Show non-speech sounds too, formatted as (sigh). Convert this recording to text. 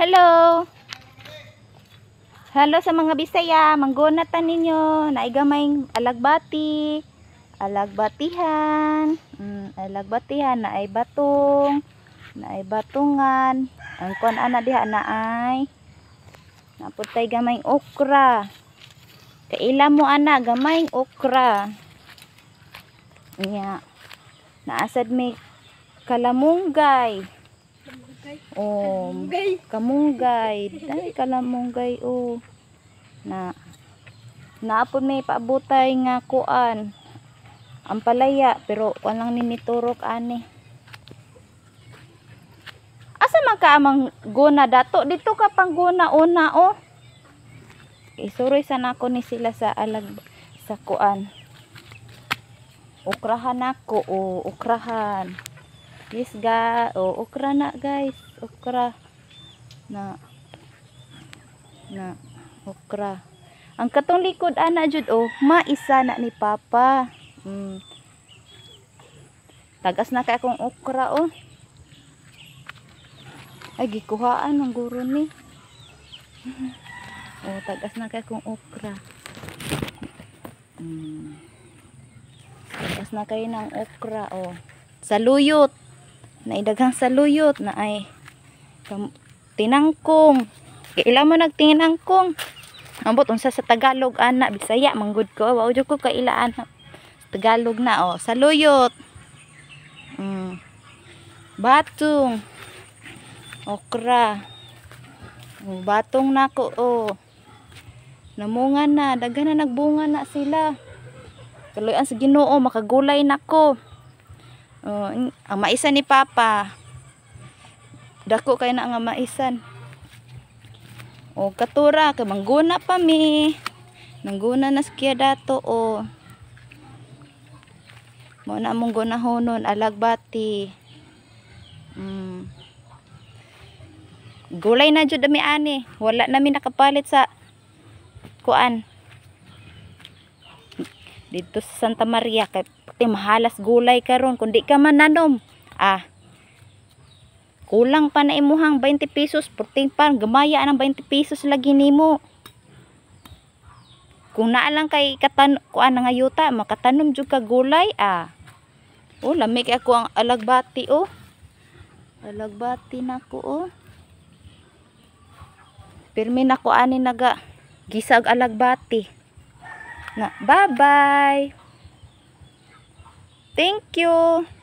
Hello! Hello sa mga Bisaya, manggonatan ninyo, naigamay alagbati, alagbatihan, mm, alagbatihan na ay batong, na ay batungan, ang kon ana diha na ay naputay gamay okra. Kaila mo ana gamay okra. Nya. Naasad may kalamunggay. Oh, kamunggay. Dai kalamunggay oh. Na naapon may paabutay nga kuan. Ang palaya pero walang niniturok ani. Asa man amang guna dato dito ka pang guna una oh. Isuroy sana nako ni sila sa alag sa kuan. Ukrahan ako o oh, ukrahan. Yes, ga. O, okra na, guys. Okra. Na. Na. Okra. Ang katong likod, ana, jud, o. Maisa na ni Papa. Mm. Tagas na kay akong okra, o. Ay, gikuhaan ng guro ni. (laughs) oh, tagas na kay akong okra. Mm. Tagas na kayo ng okra, o. Sa luyot na idaghang saluyot na ay tinangkong kaila mo nagtinangkong ambot unsa sa Tagalog ana Bisaya manggood ko wow jud ko kailaan Tagalog na oh saluyot mm. batong okra oh, batong nako oh namunga na daghan na nagbunga na sila kaluyan sa Ginoo makagulay nako Oh, ang maisan ni Papa. Dako kay na nga maisan. O oh, katura kay mangguna pa mi. Nangguna na siya dato o. Oh. Mo na mong gunahonon alagbati. Mm. Gulay na jud mi ani. Wala na mi nakapalit sa kuan dito sa Santa Maria kay pati mahalas gulay karon kundi ka man nanom ah kulang pa na imuhang 20 pesos puting pan gamaya ng 20 pesos lagi nimo kung naa lang kay katan kuan nga yuta makatanom jud ka gulay ah oh lamik ako ang alagbati oh alagbati nako oh pirmi nako ani naga gisag alagbati na bye-bye. Thank you.